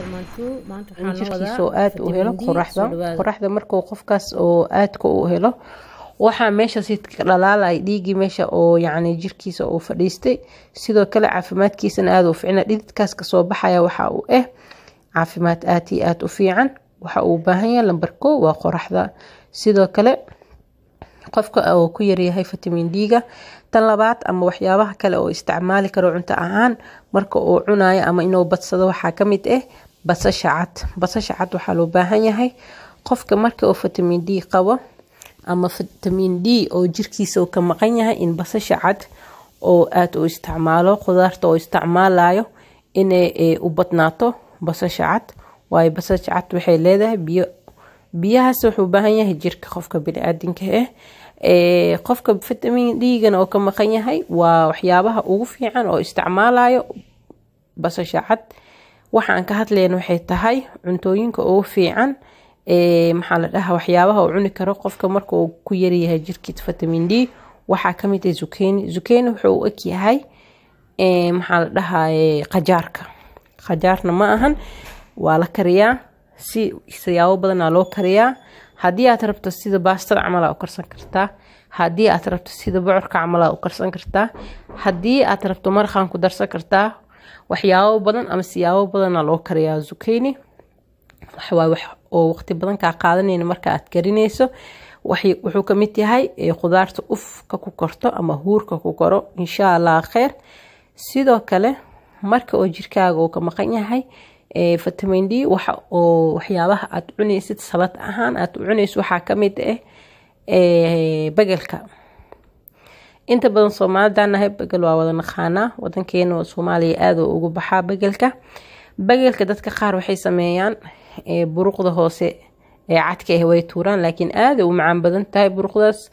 jirkiisa oo aada u helo qoraxda qoraxda markuu qofkaas oo aadka u helo waxaa meesha si dhalaalay dhiiggii meesha oo yacni jirkiisa uu fadhiistay sidoo kale caafimaadkiisana aada u ficna dhididkaas kasoo baxaya waxa uu ah caafimaad aada iyo aada u fiican waxa uu baahan yahay lambar ko waa qoraxda sidoo kale qofka oo ku yaryahay vitamin d tan labaad ama waxyaabaha kale oo isticmaali karo cunto ahaan marka uu cunayo ama inuu badsado waxaa ka mid ah basasha cad basasha cad waxaa loo baahan yahay qofka marka oo vitamin d qabo ama vitamin d oo jirkiisa ka maqan yahay in basasha cad oo aada u isticmaalo qudaarta oo isticmaalayo inay e, u badnaato basasha cad waayo basasha cad waxay leedahay biyo biyahaas wuxuu baahan yahay jirka qofka bini ah. eh qofka vitamin d oo ka maqan yahay waa waxyaabaha ugu fiican oo isticmaalayo basasha cad waxaan ka hadlayna waxay tahay cuntooyinka ugu fiican maxaa la dhahaa waxyaabaha uu cuni karo qofka marka uu ku yaryahay jirkiisa vitamin d waxaa kamid ah zukeni zukeni wuxuu u egyahay maxaa la dhahaye qajaarka qajaarna ma ahan waa la kariyaa si siyaabo badanaa loo kariyaa haddii aad rabto sida baastada camalaa u karsan kartaa haddii aad rabto sida bocorka camalaa u karsan kartaa haddii aad rabto maraqaan ku darsan kartaa waxyaabo badan ama siyaabo badana loo karayaa zukeyni waxawaay wax oo waqti badan kaa qaadanayna marka aad karinayso wuxuu kamid yahay khudaarta ufka ku korto ama huurka ku koro insha allah kheyr sidoo kale marka oo jirkaaga uu ka maqan yahay vitamin d waxa oo waxyaabaha aad cunaysid salad ahaan aad u cunayso waxaa kamid ah eh, bagelka inta badan soomaalidaan begel waa wada naqaanaa wadankeena soomaaliya aada ugu baxaa bagelka bagelka dadka qaar waxay sameeyaan eh, buruqda hoose ee cadka ah way tuuraan laakiin aada u macaan badan tahay buruqdaas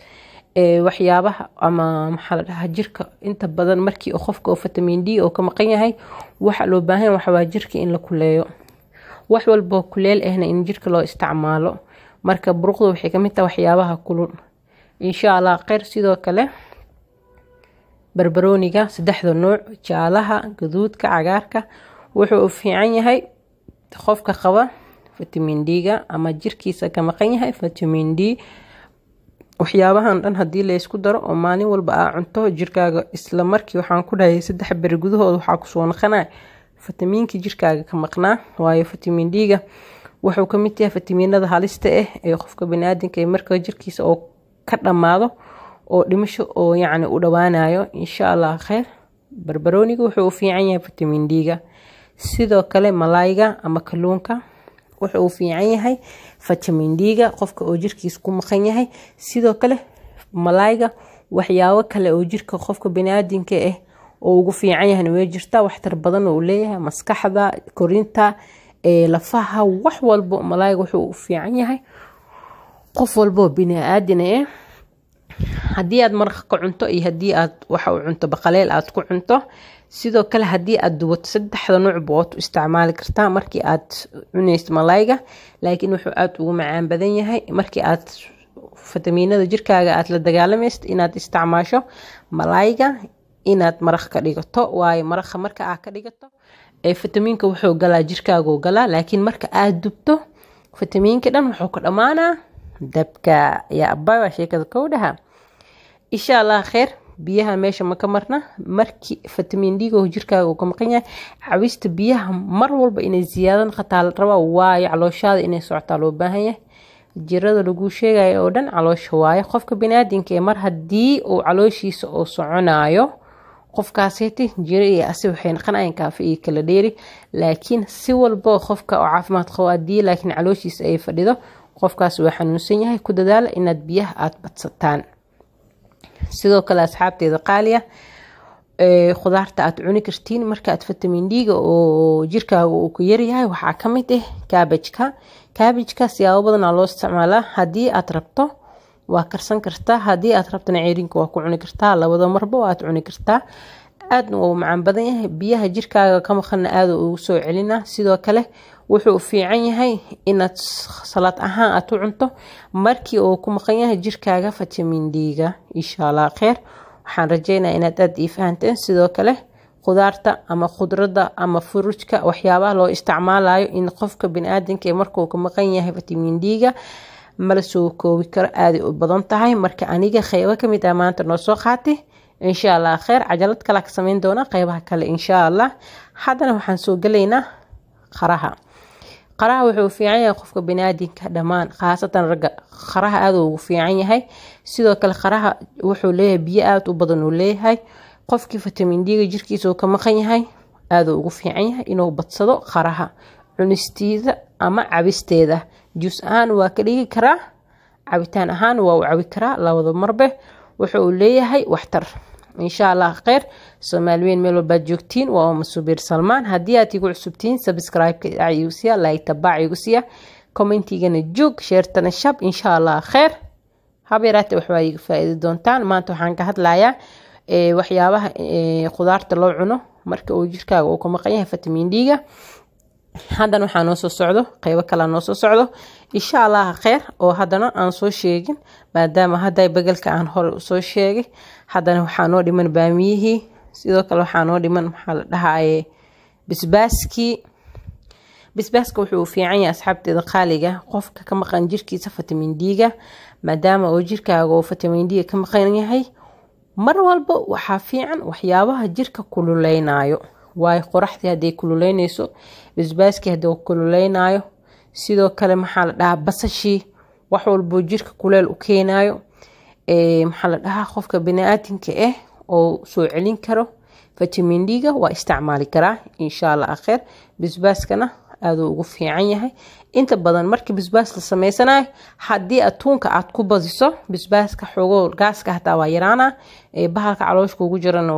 eh, waxyaabaha ama maxaa la dhahaa jirka inta badan markii qofka oo vitamin d oo ka maqan yahay waxa loo baahan waxawaa jirka in la kuleeyo wax walboo kuleel ahna in jirka loo isticmaalo marka buruqda waxay kamid tahay waxyaabaha kulul insha allah kheyr sidoo kale barbarooniga saddexda nuuc jaalaha gaduudka cagaarka wuxuu u fiican yahay qofka qaba vitamin d ama jirkiisa ka maqan yahay vitamin d waxyaabahan dhan haddii laysku daro oo maalin walba aa cunto jirkaaga isla markii waxaan ku dhahayay saddex beri gudahooda waxaa kusoo naqanaa fitamiinka jirkaaga ka maqnaa waayo vitamin d wuxuu kamid yahay fitamiinada halista ah ee qofka baniaadanka ee marka jirkiisa oo ka dhammaado oo dhimasho oo yacni u dhowaanayo insha allah kheyr barbarooniga wuxuu u fiican yahay vitamin d sidoo kale malayga ama kalluunka wuxuu u fiican yahay vitamin d qofka oo jirkiis ku maqan yahay sidoo kale malayga waxyaabo kale oo jirka qofka baniaadinka ah oo ugu fiican yahayna way jirtaa waxtar badan oo leeyahay maskaxda korinta lafaha wax walbo malayga wuxuu u fiican yahay qof walboo bini aadina ah haddii aad maraq ka cunto iyo haddii aad waxa u cunto baqaleel aad ku cunto sidoo kale haddii aad duwato saddexda nuucba waad u isticmaali kartaa markii aad cunayso malayga laakiin wuxuu aada ugu macaan badan yahay markii aad fitamiinada jirkaaga aad la dagaalamaysid inaad isticmaasho malayga inaad maraq ka dhigato waayo maraqa marka aad ka dhigato ee fitamiinka wuxuu galaa jirkaaguu galaa laakiin marka aad dubto fitamiinka dhan wuxuu ka dhammaanaa dabka yaa abay waa sheekada kowdhaha insha allah kheer biyaha meesha ma ka marna markii fatamin d oo jirkaaga ka maqan yahay cawista biyaha mar walba inay ziyaadan khataa la rabaa waayo calooshaada inay socotaa loo baahan yahay jirada laguu sheegaya oo dhan caloosha waayo qofka baniaadanka ee mar haddii uu calooshiisa oo soconayo qofkaaseti jiro iyo asi waxay naqanayan kaafe iyo kala dheeri laakiin si walba qofka oo caafimaad qabo haddii laakiin calooshiisa ay fadhido qofkaas waa xanuunsan yahay ku dadaala inaad biyaha aada badsataan sidoo kale asxaabteeda qaaliya khudaarta aad cuni kartiin markaaad vitamin d-ga oo jirkaaga uu ku yaryahay waxaa kamid ah eh kaabajka kaabajka siyaabo badanaa loo isticmaalaa haddii aad rabto waa karsan kartaa hadii aad rabtana ceerinka waa ku cuni kartaa labada marba waaad cuni kartaa aad u macaan badan biyaha jirkaaga ka maqanna aada ugu soo celina sidoo kale wuxuu fiican yahay inaad salad ahaan aad u cunto markii uu ku maqan yahay jirkaaga fitamin d-ga kheer waxaan rajeynaya inaad aada ii fahanteen sidoo kale khudaarta ama khudradda ama furujka waxyaabaha loo isticmaalayo in qofka baniaadanka ee markuu ka maqan yahay fitamin d mala soo koobi karo aaday u badan tahay marka aniga qeybo kamid ah maanta noo soo qaatay insha allah kheer cajalad kalaa ka sameyn doona qeybaha kale insha allah haddana waxaan soo gelaynaa qaraha qaraha wuxuu fiican yahay qofka baniaadinka dhammaan khaasatan ragga qaraha aada ugu fiican yahay sidoo kale qaraha wuxuu leeyahay biyo aada u badan uu leeyahay qofkii vitamin d jirkiisa ka maqan yahay aada ugu fiican yahay inuu badsado qaraha cunisteeda ama cabisteeda juus ahaan waa ka dhigi karaa cabitaan ahaan waa u cabi karaa labada marbe wuxa uu leeyahay waxtar insha allah kheyr soomaaliweyn meel walbaad joogtiin waa uma subiir salmaan haddii aad igu cusubtiin sabscribe-ka idaaca igu siya laagta baac igu siya commentigana joog sheertana shab insha allah kheyr habeeraate waxbaa iga faa doontaan maanta waxaan ka hadlayaa eh, waxyaabaha eh, khudaarta loo cuno marka uu jirkaaga uu ka maqan yahay vitamin d haddana waxaa noo soo socdo qeybo kalea noo soo socdo insha allaha kheyr oo haddana aan soo sheegin maadaama hadday begelka aan hore usoo sheegay haddana waxaa noo dhiman baamiyihii sidoo kale waxaa noo dhiman maxaa la dhahaaye bisbaaskii bisbaaska wuxuu fiican yahay asxaabteeda qaaliga qofka ka maqan jirkiisa fatamin d maadaama oo jirkaaga oo fatamin d ka maqan yahay mar walba waxaa fiican waxyaabaha jirka kululeynayo waayo qoraxdii haday kululeyneyso basbaaskii hada kululeynayo sidoo kale maxaa la dhahaa basashii wax walboo jirka kuleel u keenayo maxaa la dhahaa qofka baniaadanka ah eh oo soo celin karo vitamin d waa isticmaali karaa insha alla akheer basbaaskana aaduu ugu fiican yahay inta badan marka basbaas la sameysanayo haddii atuunka aad ku badiso basbaaska xoogo gaaska hataa waa yaraana bahalka calooshka ugu jirana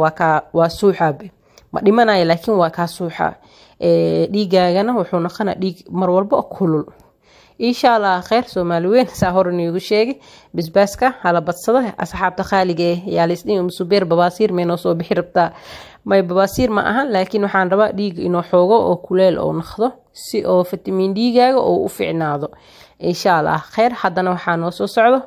waa soo xaabe ma dhimanaya laakiin waa kaa suuxa eh, dhiigaagana wuxuu noqona dhiig marwalba kulul insha allah kheyr soomaali weyn saa horan iigu sheegi bisbaaska hala asxaabta khaaliga eh yaa laisdhihi musubeer babaasiir may soo bixi rabtaa may babaasiir ma ahan laakiin waxaan rabaa dhiig inoo xoogo oo kuleel oo naqdo si oo fitamiin dhiigaaga oo u ficnaado insha allah kheyr haddana waxaa noo soo socdo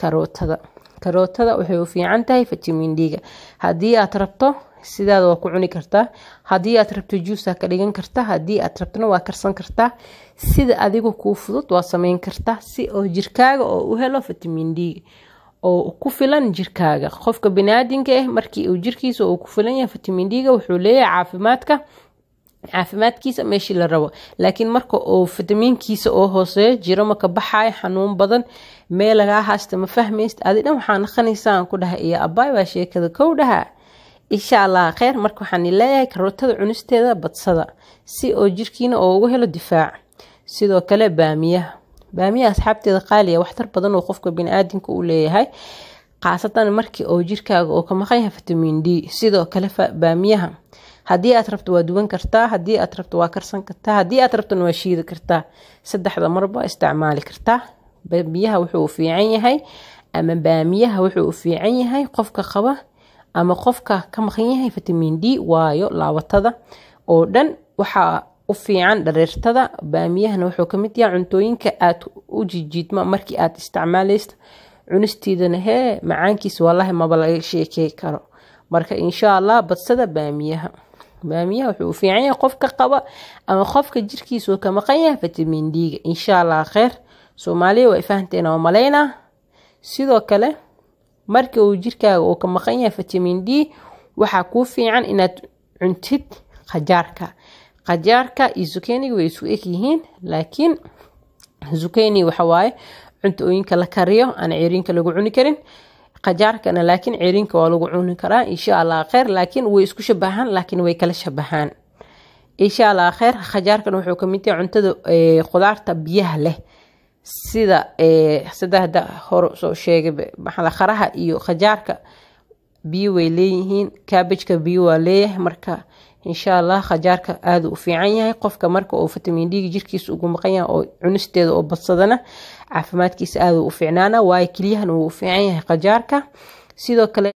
karootada karootada waxay u fiican tahay fitamiin dhiiga haddii aad rabto sidaada waa ku cuni kartaa haddii aad rabto juusaa ka dhigan kartaa haddii aad rabtona waa karsan kartaa sida adigu kuu fudud waa sameyn kartaa si oo jirkaaga oo u helo vitamin d oo ku filan jirkaaga qofka baniaadinka ah markii uu jirkiisa uu ku filan yahay vitamin d wuxuu leeyahay caafimaadka caafimaadkiisa meeshii la rabo laakiin marka uu fitamiinkiisa oo hooseeyo jiro maka baxayo xanuun badan meel lagaa haasta ma fahmaysid adi dhan waxaa naqanaysaa ku dhahay iyo abaay baa sheekada kow dhaha insha allah kheyr marka waxaan leeyahay karootada cunisteeda badsada si oo jirkiina oo ugu helo difaac sidoo kale baamiyaha baamiyaha asxaabteeda qaaliya waxtar badan oo qofka baniaadamka u leeyahay khaasatan markii oo jirkaaga oo ka maqan yahay vitamin d sidoo kale baamiyaha haddii aad rabto waa duwan kartaa haddii aad rabto waa karsan kartaa haddii aad rabtona waa shiidi kartaa saddexda marba isticmaali kartaa baamiyaha wuxuu u fiican yahay ama baamiyaha wuxuu u fiican yahay qofka qaba ama qofka ka maqan yahay fitamin d waayo laabatada oo dhan waxaa u fiican dhareertada baamiyahana wuxuu ka yahay cuntooyinka aad u jijiidma markii aad isticmaalaysa cunistiidana hee macaankiisa wallaahi maba laga sheekey karo marka insha allah badsada baamiyaha baamiyaha wuxuu u fiican yahay qofka qaba ama qofka jirkiisuu ka maqan yahay fitamin d-ga insha allah kheyr soomaaliya waa i oo malaynaa sidoo kale marka uu jirkaaga uu ka maqan yahay fitamiin d waxaa kuu fiican inaad cuntid qajaarka qajaarka iyo zukeniga way isu egyihiin laakiin zukeni waxawaaye cuntooyinka la kariyo aan ceyriinka lagu cuni karin qajaarkana laakiin ceyriinka waa lagu cuni karaa insha allah kheyr laakiin way isku shabahaan laakiin way kala shabahaan insha allah kheyr qajaarkan wuxuu kamid yahay cuntada qudaarta biyaha leh sida eh, sadexda hor soo sheegay kharaha iyo khajaarka biyo way leeyihiin kaabajka biyo waa leeyahay marka insha allah khajaarka aada u fiican yahay qofka marka uu vitamin d jirkiisa ugu maqan yahay oo cunisteeda oo badsadana caafimaadkiisa aada u fiicnaana waayo keliyahan wuu u fiican yahay khajaarka sidoo kale